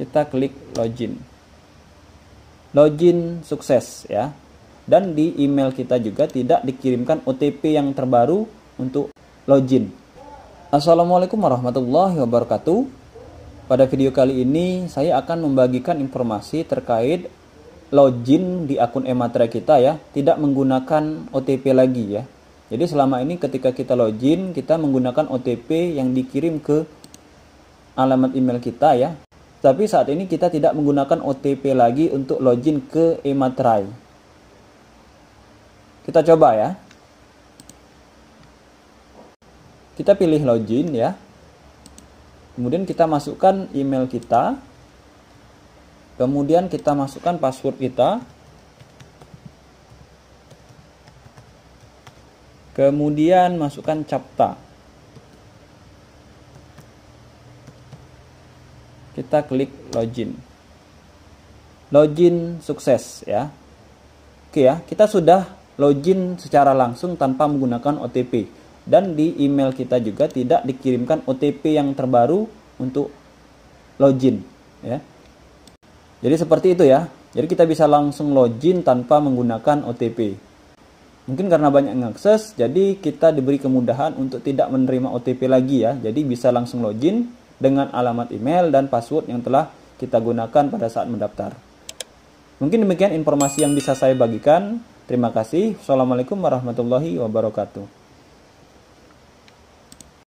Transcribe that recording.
kita klik login login sukses ya dan di email kita juga tidak dikirimkan OTP yang terbaru untuk login Assalamualaikum warahmatullahi wabarakatuh pada video kali ini saya akan membagikan informasi terkait login di akun Ematra kita ya, tidak menggunakan OTP lagi ya. Jadi selama ini ketika kita login kita menggunakan OTP yang dikirim ke alamat email kita ya. Tapi saat ini kita tidak menggunakan OTP lagi untuk login ke Ematrai. Kita coba ya. Kita pilih login ya. Kemudian kita masukkan email kita. Kemudian kita masukkan password kita. Kemudian masukkan captcha. kita klik login login sukses ya oke ya kita sudah login secara langsung tanpa menggunakan OTP dan di email kita juga tidak dikirimkan OTP yang terbaru untuk login ya jadi seperti itu ya jadi kita bisa langsung login tanpa menggunakan OTP mungkin karena banyak akses jadi kita diberi kemudahan untuk tidak menerima OTP lagi ya jadi bisa langsung login dengan alamat email dan password yang telah kita gunakan pada saat mendaftar. Mungkin demikian informasi yang bisa saya bagikan. Terima kasih. Assalamualaikum warahmatullahi wabarakatuh.